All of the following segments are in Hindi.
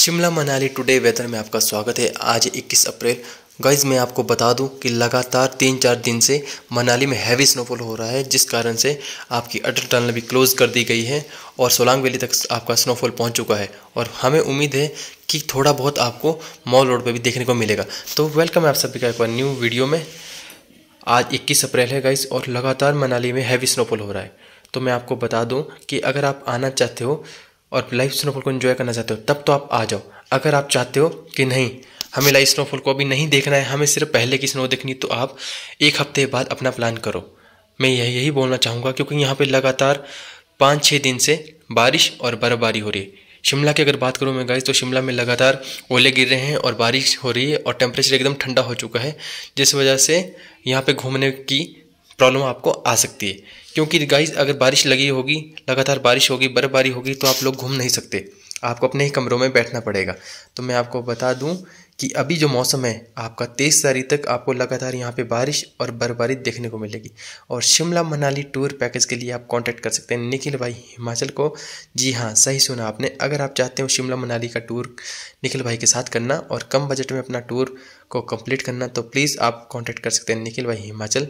शिमला मनाली टुडे वेदर में आपका स्वागत है आज 21 अप्रैल गाइज मैं आपको बता दूं कि लगातार तीन चार दिन से मनाली में हैवी स्नोफॉल हो रहा है जिस कारण से आपकी अटल टनल भी क्लोज़ कर दी गई है और सोलांग वैली तक आपका स्नोफॉल पहुंच चुका है और हमें उम्मीद है कि थोड़ा बहुत आपको मॉल रोड पर भी देखने को मिलेगा तो वेलकम है आप सभी का एक बार न्यू वीडियो में आज इक्कीस अप्रैल है गाइज और लगातार मनाली में हैवी स्नोफॉल हो रहा है तो मैं आपको बता दूँ कि अगर आप आना चाहते हो और लाइव स्नोफॉल को इन्जॉय करना चाहते हो तब तो आप आ जाओ अगर आप चाहते हो कि नहीं हमें लाइव स्नोफॉल को अभी नहीं देखना है हमें सिर्फ पहले की स्नो देखनी तो आप एक हफ्ते बाद अपना प्लान करो मैं यही यही बोलना चाहूँगा क्योंकि यहाँ पर लगातार पाँच छः दिन से बारिश और बर्फबारी हो रही है शिमला की अगर बात करूँ मैं गाइस तो शिमला में लगातार ओले गिर रहे हैं और बारिश हो रही है और टेम्परेचर एकदम ठंडा हो चुका है जिस वजह से यहाँ पे घूमने की प्रॉब्लम आपको आ सकती है क्योंकि गाइस अगर बारिश लगी होगी लगातार बारिश होगी बर्फबारी होगी तो आप लोग घूम नहीं सकते आपको अपने ही कमरों में बैठना पड़ेगा तो मैं आपको बता दूं कि अभी जो मौसम है आपका तेईस तारीख तक आपको लगातार यहाँ पे बारिश और बर्फबारी देखने को मिलेगी और शिमला मनाली टूर पैकेज के लिए आप कांटेक्ट कर सकते हैं निखिल भाई हिमाचल को जी हाँ सही सुना आपने अगर आप चाहते हो शिमला मनाली का टूर निखिल भाई के साथ करना और कम बजट में अपना टूर को कम्प्लीट करना तो प्लीज़ आप कॉन्टैक्ट कर सकते हैं निखिल भाई हिमाचल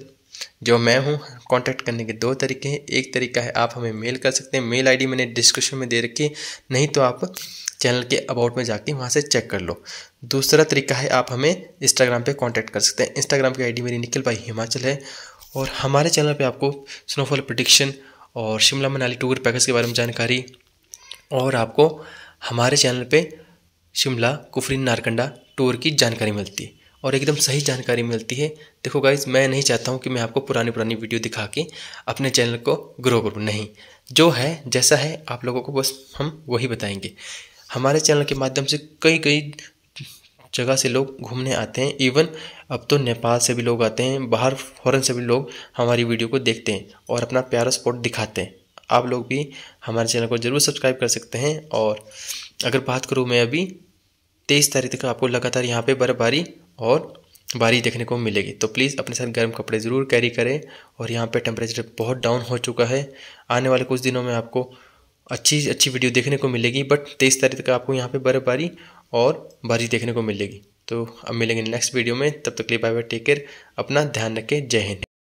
जो मैं हूँ कांटेक्ट करने के दो तरीके हैं एक तरीका है आप हमें मेल कर सकते हैं मेल आईडी मैंने डिस्क्रिप्शन में दे रखी नहीं तो आप चैनल के अबाउट में जाके वहाँ से चेक कर लो दूसरा तरीका है आप हमें इंस्टाग्राम पे कांटेक्ट कर सकते हैं इंस्टाग्राम की आईडी मेरी निखिल भाई हिमाचल है और हमारे चैनल पर आपको स्नोफॉल प्रडिक्शन और शिमला मनाली टूर पैकेज के बारे में जानकारी और आपको हमारे चैनल पर शिमला कुफरी नारकंडा टूर की जानकारी मिलती है और एकदम सही जानकारी मिलती है देखो गाइज मैं नहीं चाहता हूँ कि मैं आपको पुरानी पुरानी वीडियो दिखा के अपने चैनल को ग्रो करूँ नहीं जो है जैसा है आप लोगों को बस हम वही बताएंगे हमारे चैनल के माध्यम से कई कई जगह से लोग घूमने आते हैं इवन अब तो नेपाल से भी लोग आते हैं बाहर फॉरन से भी लोग हमारी वीडियो को देखते हैं और अपना प्यारा स्पॉट दिखाते हैं आप लोग भी हमारे चैनल को ज़रूर सब्सक्राइब कर सकते हैं और अगर बात करूँ मैं अभी तेईस तारीख तक आपको लगातार यहाँ पे बर्फबारी और बारिश देखने को मिलेगी तो प्लीज़ अपने साथ गर्म कपड़े ज़रूर कैरी करें और यहाँ पे टेम्परेचर बहुत डाउन हो चुका है आने वाले कुछ दिनों में आपको अच्छी अच्छी वीडियो देखने को मिलेगी बट तेईस तारीख तक आपको यहाँ पे बर्फबारी और बारिश देखने को मिलेगी तो अब मिलेंगे नेक्स्ट वीडियो में तब तक तो लिए बाय बाय टेक केयर अपना ध्यान रखें जय हिंद